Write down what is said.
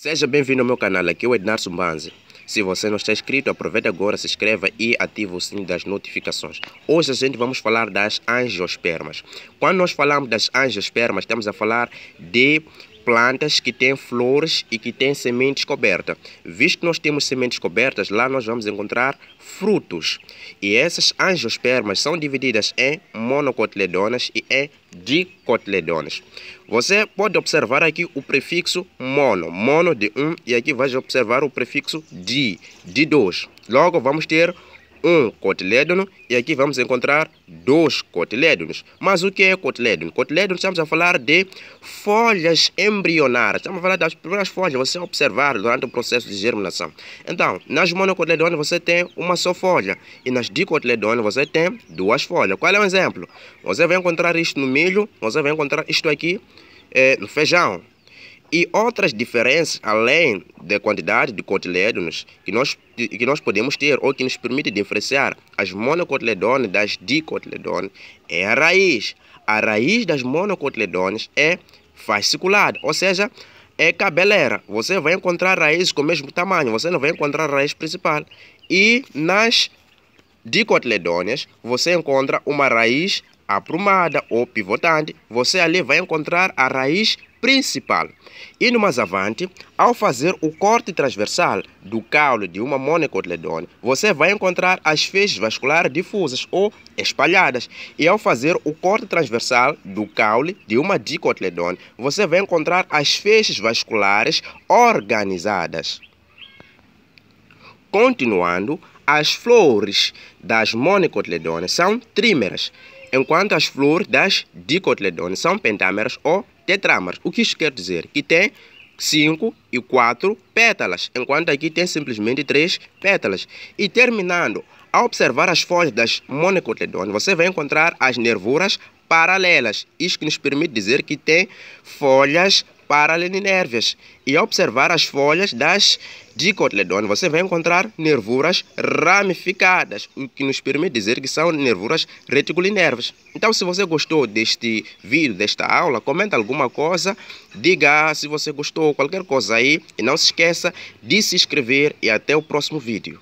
Seja bem-vindo ao meu canal, aqui é o Ednar Sumbanzi. Se você não está inscrito, aproveita agora, se inscreva e ative o sininho das notificações. Hoje a gente vamos falar das angiospermas. Quando nós falamos das angiospermas, estamos a falar de plantas que têm flores e que têm sementes cobertas. Visto que nós temos sementes cobertas, lá nós vamos encontrar frutos. E essas angiospermas são divididas em monocotiledonas e em dicotiledonas. Você pode observar aqui o prefixo mono, mono de um, e aqui vai observar o prefixo di, de dois. Logo, vamos ter um cotilédono e aqui vamos encontrar dois cotilédonos. Mas o que é cotilédono? Cotilédono estamos a falar de folhas embrionárias. Estamos a falar das primeiras folhas que você observar durante o processo de germinação. Então, nas monocotilédonas você tem uma só folha e nas dicotilédonas você tem duas folhas. Qual é o um exemplo? Você vai encontrar isto no milho, você vai encontrar isto aqui é, no feijão e outras diferenças além da quantidade de cotilédones que nós, que nós podemos ter ou que nos permite diferenciar as monocotiledones das dicotiledones é a raiz. A raiz das monocotiledones é fasciculada, ou seja, é cabeleira. Você vai encontrar raízes com o mesmo tamanho, você não vai encontrar a raiz principal. E nas dicotiledôneas, você encontra uma raiz aprumada ou pivotante. Você ali vai encontrar a raiz principal. Indo mais avante, ao fazer o corte transversal do caule de uma monocotiledone, você vai encontrar as feixes vasculares difusas ou espalhadas. E ao fazer o corte transversal do caule de uma dicotiledone, você vai encontrar as feixes vasculares organizadas. Continuando, as flores das monocotiledones são trímeras enquanto as flores das dicotiledôneas são pentámeras ou tetrameras, o que isso quer dizer que tem 5 e 4 pétalas, enquanto aqui tem simplesmente 3 pétalas. E terminando, ao observar as folhas das monocotiledôneas, você vai encontrar as nervuras paralelas, isso que nos permite dizer que tem folhas para E observar as folhas das dicotiledone, você vai encontrar nervuras ramificadas, o que nos permite dizer que são nervuras reticulinérvias. Então, se você gostou deste vídeo, desta aula, comenta alguma coisa, diga ah, se você gostou, qualquer coisa aí. E não se esqueça de se inscrever e até o próximo vídeo.